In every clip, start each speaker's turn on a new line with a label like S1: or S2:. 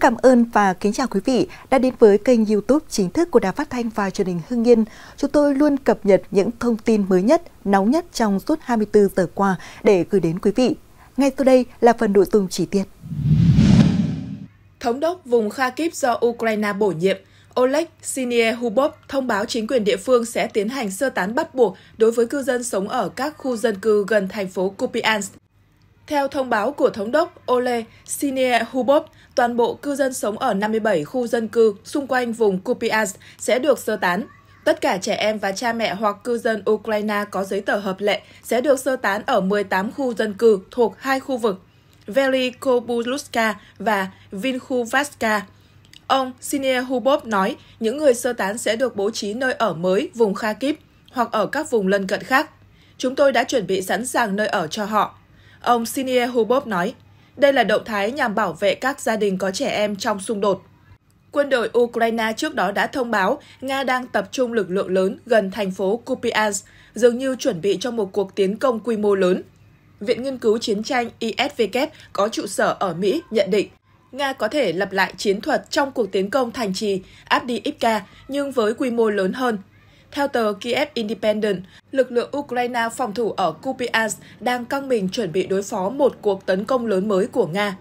S1: cảm ơn và kính chào quý vị đã đến với kênh YouTube chính thức của Đài Phát thanh và Truyền hình Hưng Yên. Chúng tôi luôn cập nhật những thông tin mới nhất, nóng nhất trong suốt 24 giờ qua để gửi đến quý vị. Ngay sau đây là phần nội dung chi tiết. Thống đốc vùng Kharkiv do Ukraine bổ nhiệm, Oleg Sinihubov thông báo chính quyền địa phương sẽ tiến hành sơ tán bắt buộc đối với cư dân sống ở các khu dân cư gần thành phố Kupiansk. Theo thông báo của Thống đốc Ole Sinie Hubov, toàn bộ cư dân sống ở 57 khu dân cư xung quanh vùng Kupiansk sẽ được sơ tán. Tất cả trẻ em và cha mẹ hoặc cư dân Ukraine có giấy tờ hợp lệ sẽ được sơ tán ở 18 khu dân cư thuộc hai khu vực Velikobuluska và Vinhuvatska. Ông Sinie Hubov nói những người sơ tán sẽ được bố trí nơi ở mới vùng Kharkiv hoặc ở các vùng lân cận khác. Chúng tôi đã chuẩn bị sẵn sàng nơi ở cho họ, Ông Sinier Hobop nói, đây là động thái nhằm bảo vệ các gia đình có trẻ em trong xung đột. Quân đội Ukraine trước đó đã thông báo Nga đang tập trung lực lượng lớn gần thành phố Kupiansk, dường như chuẩn bị cho một cuộc tiến công quy mô lớn. Viện Nghiên cứu Chiến tranh ISW có trụ sở ở Mỹ nhận định Nga có thể lập lại chiến thuật trong cuộc tiến công thành trì Abdiivka nhưng với quy mô lớn hơn theo tờ Kiev Independent, lực lượng Ukraine phòng thủ ở Kupiansk đang căng mình chuẩn bị đối phó một cuộc tấn công lớn mới của Nga.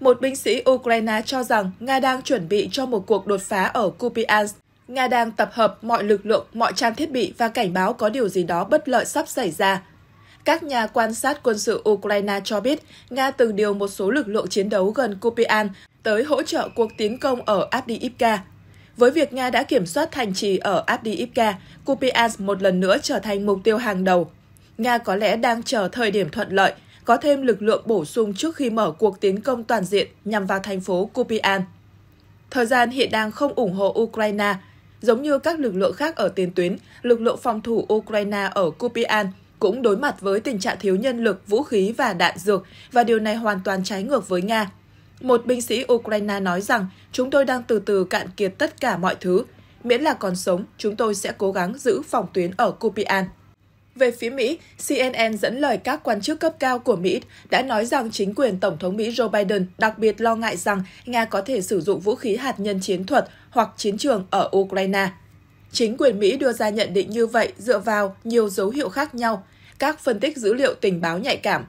S1: Một binh sĩ Ukraine cho rằng Nga đang chuẩn bị cho một cuộc đột phá ở Kupiansk. Nga đang tập hợp mọi lực lượng, mọi trang thiết bị và cảnh báo có điều gì đó bất lợi sắp xảy ra. Các nhà quan sát quân sự Ukraine cho biết Nga từng điều một số lực lượng chiến đấu gần Kupiansk tới hỗ trợ cuộc tiến công ở Avdiivka. Với việc Nga đã kiểm soát thành trì ở Abdiivka, Kupiansk một lần nữa trở thành mục tiêu hàng đầu. Nga có lẽ đang chờ thời điểm thuận lợi, có thêm lực lượng bổ sung trước khi mở cuộc tiến công toàn diện nhằm vào thành phố Kupiansk. Thời gian hiện đang không ủng hộ Ukraine. Giống như các lực lượng khác ở tiền tuyến, lực lượng phòng thủ Ukraine ở Kupiansk cũng đối mặt với tình trạng thiếu nhân lực, vũ khí và đạn dược, và điều này hoàn toàn trái ngược với Nga. Một binh sĩ Ukraine nói rằng, chúng tôi đang từ từ cạn kiệt tất cả mọi thứ. Miễn là còn sống, chúng tôi sẽ cố gắng giữ phòng tuyến ở Kupian. Về phía Mỹ, CNN dẫn lời các quan chức cấp cao của Mỹ đã nói rằng chính quyền Tổng thống Mỹ Joe Biden đặc biệt lo ngại rằng Nga có thể sử dụng vũ khí hạt nhân chiến thuật hoặc chiến trường ở Ukraine. Chính quyền Mỹ đưa ra nhận định như vậy dựa vào nhiều dấu hiệu khác nhau, các phân tích dữ liệu tình báo nhạy cảm,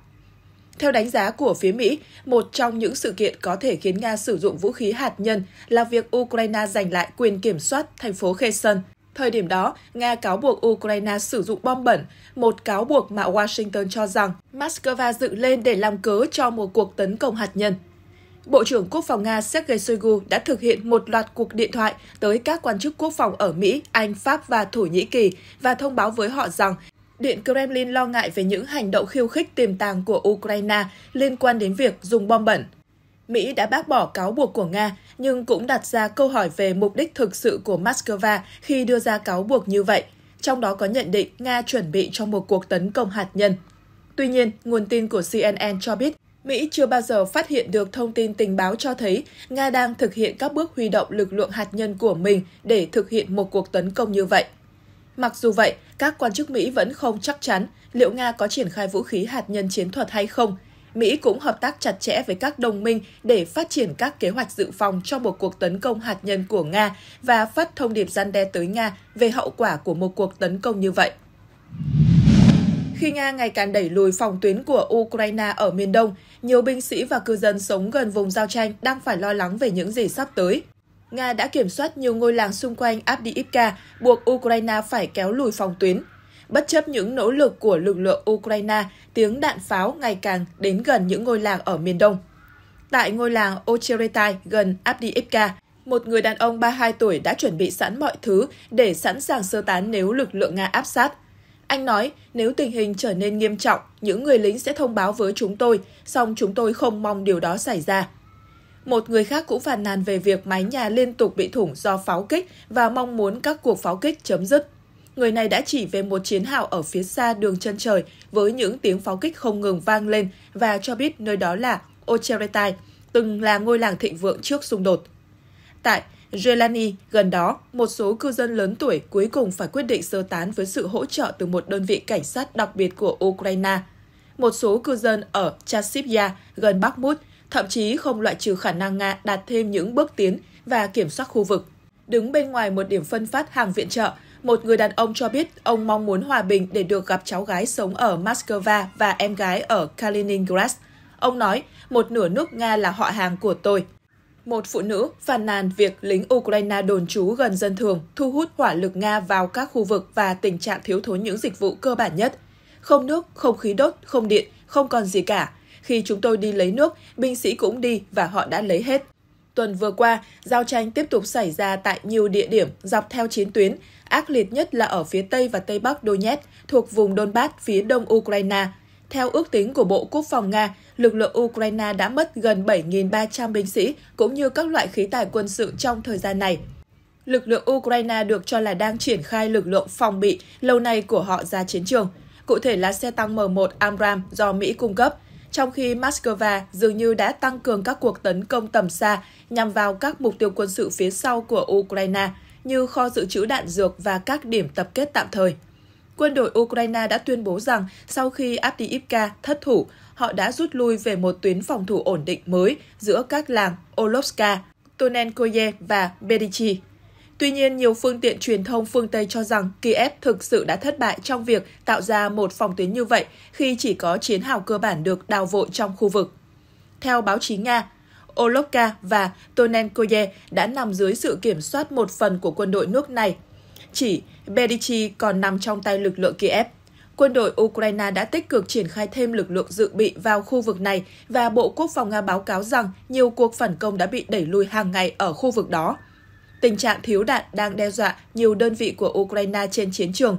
S1: theo đánh giá của phía Mỹ, một trong những sự kiện có thể khiến Nga sử dụng vũ khí hạt nhân là việc Ukraine giành lại quyền kiểm soát thành phố Kherson. Thời điểm đó, Nga cáo buộc Ukraine sử dụng bom bẩn, một cáo buộc mà Washington cho rằng Moscow dựng lên để làm cớ cho một cuộc tấn công hạt nhân. Bộ trưởng Quốc phòng Nga Sergei Shoigu đã thực hiện một loạt cuộc điện thoại tới các quan chức quốc phòng ở Mỹ, Anh, Pháp và Thổ Nhĩ Kỳ và thông báo với họ rằng Điện Kremlin lo ngại về những hành động khiêu khích tiềm tàng của Ukraine liên quan đến việc dùng bom bẩn. Mỹ đã bác bỏ cáo buộc của Nga, nhưng cũng đặt ra câu hỏi về mục đích thực sự của Moscow khi đưa ra cáo buộc như vậy, trong đó có nhận định Nga chuẩn bị cho một cuộc tấn công hạt nhân. Tuy nhiên, nguồn tin của CNN cho biết Mỹ chưa bao giờ phát hiện được thông tin tình báo cho thấy Nga đang thực hiện các bước huy động lực lượng hạt nhân của mình để thực hiện một cuộc tấn công như vậy. Mặc dù vậy, các quan chức Mỹ vẫn không chắc chắn liệu Nga có triển khai vũ khí hạt nhân chiến thuật hay không. Mỹ cũng hợp tác chặt chẽ với các đồng minh để phát triển các kế hoạch dự phòng cho một cuộc tấn công hạt nhân của Nga và phát thông điệp gian đe tới Nga về hậu quả của một cuộc tấn công như vậy. Khi Nga ngày càng đẩy lùi phòng tuyến của Ukraine ở miền Đông, nhiều binh sĩ và cư dân sống gần vùng giao tranh đang phải lo lắng về những gì sắp tới. Nga đã kiểm soát nhiều ngôi làng xung quanh Abdiivka, buộc Ukraine phải kéo lùi phòng tuyến. Bất chấp những nỗ lực của lực lượng Ukraine, tiếng đạn pháo ngày càng đến gần những ngôi làng ở miền đông. Tại ngôi làng Ocheretai gần Abdiivka, một người đàn ông 32 tuổi đã chuẩn bị sẵn mọi thứ để sẵn sàng sơ tán nếu lực lượng Nga áp sát. Anh nói, nếu tình hình trở nên nghiêm trọng, những người lính sẽ thông báo với chúng tôi, song chúng tôi không mong điều đó xảy ra. Một người khác cũng phàn nàn về việc mái nhà liên tục bị thủng do pháo kích và mong muốn các cuộc pháo kích chấm dứt. Người này đã chỉ về một chiến hào ở phía xa đường chân trời với những tiếng pháo kích không ngừng vang lên và cho biết nơi đó là Ocheretai, từng là ngôi làng thịnh vượng trước xung đột. Tại Jelani, gần đó, một số cư dân lớn tuổi cuối cùng phải quyết định sơ tán với sự hỗ trợ từ một đơn vị cảnh sát đặc biệt của Ukraine. Một số cư dân ở Chasipya gần Bakhmut, thậm chí không loại trừ khả năng Nga đạt thêm những bước tiến và kiểm soát khu vực. Đứng bên ngoài một điểm phân phát hàng viện trợ, một người đàn ông cho biết ông mong muốn hòa bình để được gặp cháu gái sống ở Moscow và em gái ở Kaliningrad. Ông nói, một nửa nước Nga là họ hàng của tôi. Một phụ nữ phàn nàn việc lính Ukraine đồn trú gần dân thường thu hút hỏa lực Nga vào các khu vực và tình trạng thiếu thốn những dịch vụ cơ bản nhất. Không nước, không khí đốt, không điện, không còn gì cả. Khi chúng tôi đi lấy nước, binh sĩ cũng đi và họ đã lấy hết. Tuần vừa qua, giao tranh tiếp tục xảy ra tại nhiều địa điểm dọc theo chiến tuyến, ác liệt nhất là ở phía Tây và Tây Bắc Donetsk, thuộc vùng Donbass phía đông Ukraine. Theo ước tính của Bộ Quốc phòng Nga, lực lượng Ukraine đã mất gần 7.300 binh sĩ cũng như các loại khí tài quân sự trong thời gian này. Lực lượng Ukraine được cho là đang triển khai lực lượng phòng bị lâu nay của họ ra chiến trường, cụ thể là xe tăng M1 Amram do Mỹ cung cấp, trong khi Moscow dường như đã tăng cường các cuộc tấn công tầm xa nhằm vào các mục tiêu quân sự phía sau của Ukraine như kho dự trữ đạn dược và các điểm tập kết tạm thời. Quân đội Ukraine đã tuyên bố rằng sau khi Avdiivka thất thủ, họ đã rút lui về một tuyến phòng thủ ổn định mới giữa các làng Olovska, Tonenkoye và Bedichi. Tuy nhiên, nhiều phương tiện truyền thông phương Tây cho rằng Kiev thực sự đã thất bại trong việc tạo ra một phòng tuyến như vậy khi chỉ có chiến hào cơ bản được đào vội trong khu vực. Theo báo chí Nga, Olovka và Tonenkoye đã nằm dưới sự kiểm soát một phần của quân đội nước này. Chỉ Bedichi còn nằm trong tay lực lượng Kiev. Quân đội Ukraine đã tích cực triển khai thêm lực lượng dự bị vào khu vực này và Bộ Quốc phòng Nga báo cáo rằng nhiều cuộc phản công đã bị đẩy lùi hàng ngày ở khu vực đó. Tình trạng thiếu đạn đang đe dọa nhiều đơn vị của Ukraine trên chiến trường.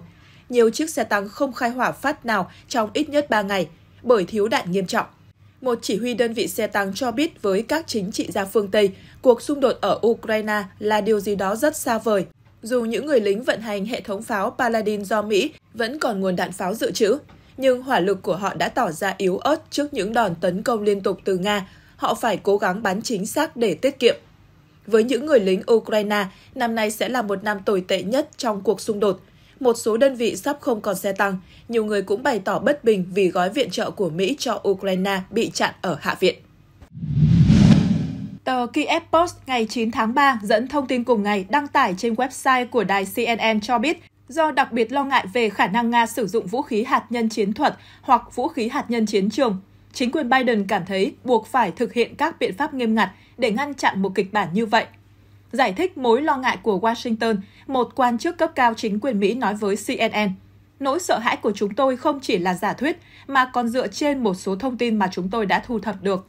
S1: Nhiều chiếc xe tăng không khai hỏa phát nào trong ít nhất 3 ngày bởi thiếu đạn nghiêm trọng. Một chỉ huy đơn vị xe tăng cho biết với các chính trị gia phương Tây, cuộc xung đột ở Ukraine là điều gì đó rất xa vời. Dù những người lính vận hành hệ thống pháo Paladin do Mỹ vẫn còn nguồn đạn pháo dự trữ, nhưng hỏa lực của họ đã tỏ ra yếu ớt trước những đòn tấn công liên tục từ Nga. Họ phải cố gắng bắn chính xác để tiết kiệm với những người lính Ukraine, năm nay sẽ là một năm tồi tệ nhất trong cuộc xung đột. Một số đơn vị sắp không còn xe tăng, nhiều người cũng bày tỏ bất bình vì gói viện trợ của Mỹ cho Ukraine bị chặn ở Hạ viện. Tờ Kiev Post ngày 9 tháng 3 dẫn thông tin cùng ngày đăng tải trên website của đài CNN cho biết do đặc biệt lo ngại về khả năng Nga sử dụng vũ khí hạt nhân chiến thuật hoặc vũ khí hạt nhân chiến trường chính quyền Biden cảm thấy buộc phải thực hiện các biện pháp nghiêm ngặt để ngăn chặn một kịch bản như vậy. Giải thích mối lo ngại của Washington, một quan chức cấp cao chính quyền Mỹ nói với CNN, nỗi sợ hãi của chúng tôi không chỉ là giả thuyết mà còn dựa trên một số thông tin mà chúng tôi đã thu thập được.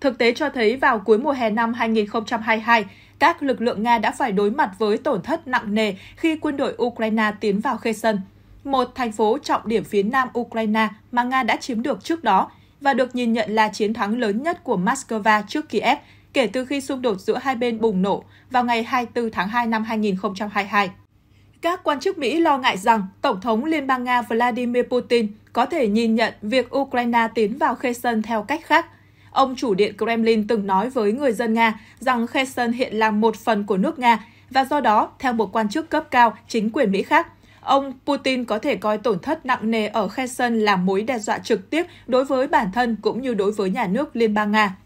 S1: Thực tế cho thấy vào cuối mùa hè năm 2022, các lực lượng Nga đã phải đối mặt với tổn thất nặng nề khi quân đội Ukraine tiến vào Kherson, một thành phố trọng điểm phía nam Ukraine mà Nga đã chiếm được trước đó và được nhìn nhận là chiến thắng lớn nhất của Moscow trước Kiev kể từ khi xung đột giữa hai bên bùng nổ vào ngày 24 tháng 2 năm 2022. Các quan chức Mỹ lo ngại rằng Tổng thống Liên bang Nga Vladimir Putin có thể nhìn nhận việc Ukraine tiến vào Kherson theo cách khác. Ông chủ điện Kremlin từng nói với người dân Nga rằng Kherson hiện là một phần của nước Nga và do đó, theo một quan chức cấp cao chính quyền Mỹ khác, Ông Putin có thể coi tổn thất nặng nề ở Kherson là mối đe dọa trực tiếp đối với bản thân cũng như đối với nhà nước Liên bang Nga.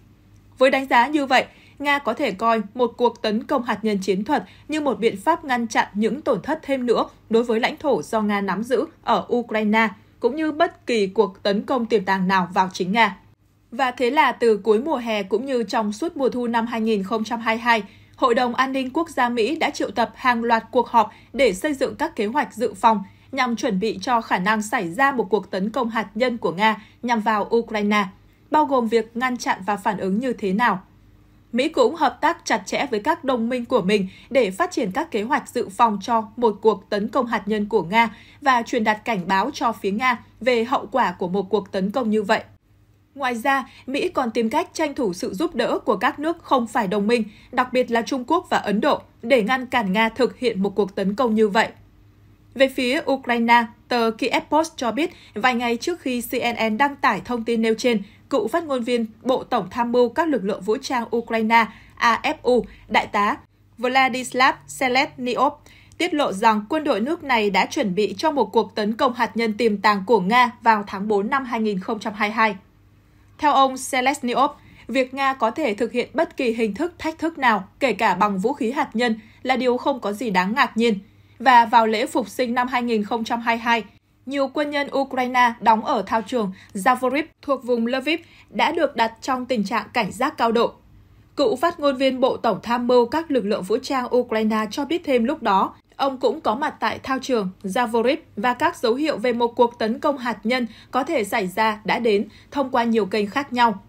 S1: Với đánh giá như vậy, Nga có thể coi một cuộc tấn công hạt nhân chiến thuật như một biện pháp ngăn chặn những tổn thất thêm nữa đối với lãnh thổ do Nga nắm giữ ở Ukraine, cũng như bất kỳ cuộc tấn công tiềm tàng nào vào chính Nga. Và thế là từ cuối mùa hè cũng như trong suốt mùa thu năm 2022, Hội đồng An ninh Quốc gia Mỹ đã triệu tập hàng loạt cuộc họp để xây dựng các kế hoạch dự phòng nhằm chuẩn bị cho khả năng xảy ra một cuộc tấn công hạt nhân của Nga nhằm vào Ukraine, bao gồm việc ngăn chặn và phản ứng như thế nào. Mỹ cũng hợp tác chặt chẽ với các đồng minh của mình để phát triển các kế hoạch dự phòng cho một cuộc tấn công hạt nhân của Nga và truyền đạt cảnh báo cho phía Nga về hậu quả của một cuộc tấn công như vậy. Ngoài ra, Mỹ còn tìm cách tranh thủ sự giúp đỡ của các nước không phải đồng minh, đặc biệt là Trung Quốc và Ấn Độ, để ngăn cản Nga thực hiện một cuộc tấn công như vậy. Về phía Ukraine, tờ Kiev Post cho biết vài ngày trước khi CNN đăng tải thông tin nêu trên, cựu phát ngôn viên Bộ Tổng tham mưu các lực lượng vũ trang Ukraine AFU, Đại tá Vladislav Selesnyov, tiết lộ rằng quân đội nước này đã chuẩn bị cho một cuộc tấn công hạt nhân tiềm tàng của Nga vào tháng 4 năm 2022. Theo ông Selesnyov, việc Nga có thể thực hiện bất kỳ hình thức thách thức nào, kể cả bằng vũ khí hạt nhân, là điều không có gì đáng ngạc nhiên. Và vào lễ phục sinh năm 2022, nhiều quân nhân Ukraine đóng ở thao trường Zavorib thuộc vùng Lviv đã được đặt trong tình trạng cảnh giác cao độ. Cựu phát ngôn viên Bộ Tổng tham mưu các lực lượng vũ trang Ukraine cho biết thêm lúc đó Ông cũng có mặt tại thao trường Zavorib và các dấu hiệu về một cuộc tấn công hạt nhân có thể xảy ra đã đến thông qua nhiều kênh khác nhau.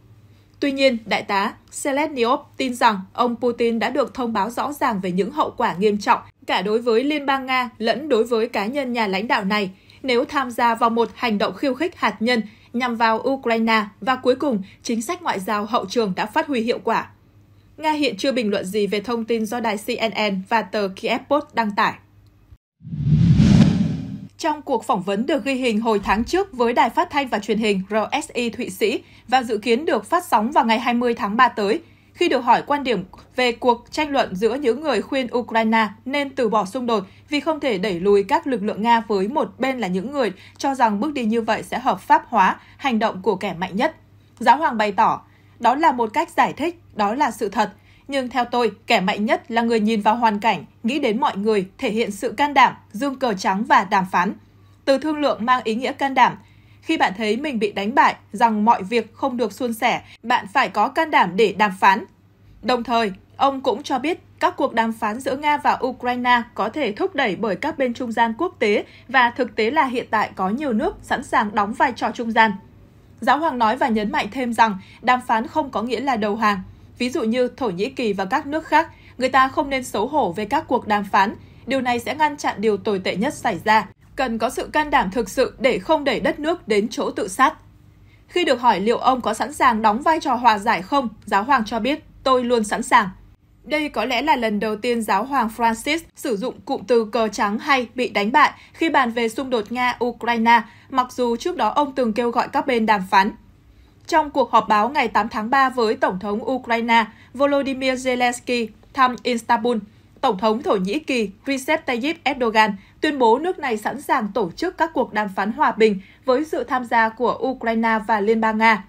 S1: Tuy nhiên, đại tá Selesnyov tin rằng ông Putin đã được thông báo rõ ràng về những hậu quả nghiêm trọng cả đối với Liên bang Nga lẫn đối với cá nhân nhà lãnh đạo này nếu tham gia vào một hành động khiêu khích hạt nhân nhằm vào Ukraine và cuối cùng chính sách ngoại giao hậu trường đã phát huy hiệu quả. Nga hiện chưa bình luận gì về thông tin do đài CNN và tờ Kiev Post đăng tải. Trong cuộc phỏng vấn được ghi hình hồi tháng trước với đài phát thanh và truyền hình RSI Thụy Sĩ và dự kiến được phát sóng vào ngày 20 tháng 3 tới, khi được hỏi quan điểm về cuộc tranh luận giữa những người khuyên Ukraine nên từ bỏ xung đột vì không thể đẩy lùi các lực lượng Nga với một bên là những người cho rằng bước đi như vậy sẽ hợp pháp hóa hành động của kẻ mạnh nhất. Giáo hoàng bày tỏ, đó là một cách giải thích, đó là sự thật. Nhưng theo tôi, kẻ mạnh nhất là người nhìn vào hoàn cảnh, nghĩ đến mọi người, thể hiện sự can đảm, dương cờ trắng và đàm phán. Từ thương lượng mang ý nghĩa can đảm. Khi bạn thấy mình bị đánh bại, rằng mọi việc không được suôn sẻ, bạn phải có can đảm để đàm phán. Đồng thời, ông cũng cho biết các cuộc đàm phán giữa Nga và Ukraine có thể thúc đẩy bởi các bên trung gian quốc tế và thực tế là hiện tại có nhiều nước sẵn sàng đóng vai trò trung gian. Giáo hoàng nói và nhấn mạnh thêm rằng đàm phán không có nghĩa là đầu hàng. Ví dụ như Thổ Nhĩ Kỳ và các nước khác, người ta không nên xấu hổ về các cuộc đàm phán. Điều này sẽ ngăn chặn điều tồi tệ nhất xảy ra. Cần có sự can đảm thực sự để không để đất nước đến chỗ tự sát. Khi được hỏi liệu ông có sẵn sàng đóng vai trò hòa giải không, giáo hoàng cho biết, tôi luôn sẵn sàng. Đây có lẽ là lần đầu tiên giáo hoàng Francis sử dụng cụm từ cờ trắng hay bị đánh bại khi bàn về xung đột Nga-Ukraine, mặc dù trước đó ông từng kêu gọi các bên đàm phán. Trong cuộc họp báo ngày 8 tháng 3 với Tổng thống Ukraine Volodymyr Zelensky thăm Istanbul, Tổng thống Thổ Nhĩ Kỳ Recep Tayyip Erdogan tuyên bố nước này sẵn sàng tổ chức các cuộc đàm phán hòa bình với sự tham gia của Ukraine và Liên bang Nga.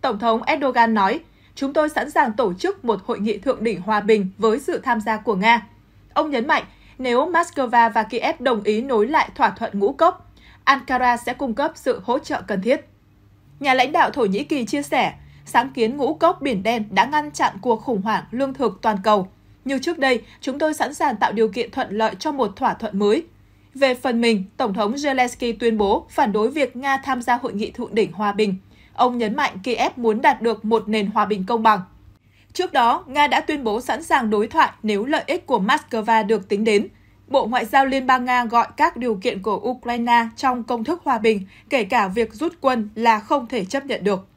S1: Tổng thống Erdogan nói, chúng tôi sẵn sàng tổ chức một hội nghị thượng đỉnh hòa bình với sự tham gia của Nga. Ông nhấn mạnh, nếu Moscow và Kiev đồng ý nối lại thỏa thuận ngũ cốc, Ankara sẽ cung cấp sự hỗ trợ cần thiết. Nhà lãnh đạo Thổ Nhĩ Kỳ chia sẻ, sáng kiến ngũ cốc Biển Đen đã ngăn chặn cuộc khủng hoảng lương thực toàn cầu. Như trước đây, chúng tôi sẵn sàng tạo điều kiện thuận lợi cho một thỏa thuận mới. Về phần mình, Tổng thống Zelensky tuyên bố phản đối việc Nga tham gia hội nghị thượng đỉnh hòa bình Ông nhấn mạnh Kiev muốn đạt được một nền hòa bình công bằng. Trước đó, Nga đã tuyên bố sẵn sàng đối thoại nếu lợi ích của Moscow được tính đến. Bộ Ngoại giao Liên bang Nga gọi các điều kiện của Ukraine trong công thức hòa bình, kể cả việc rút quân là không thể chấp nhận được.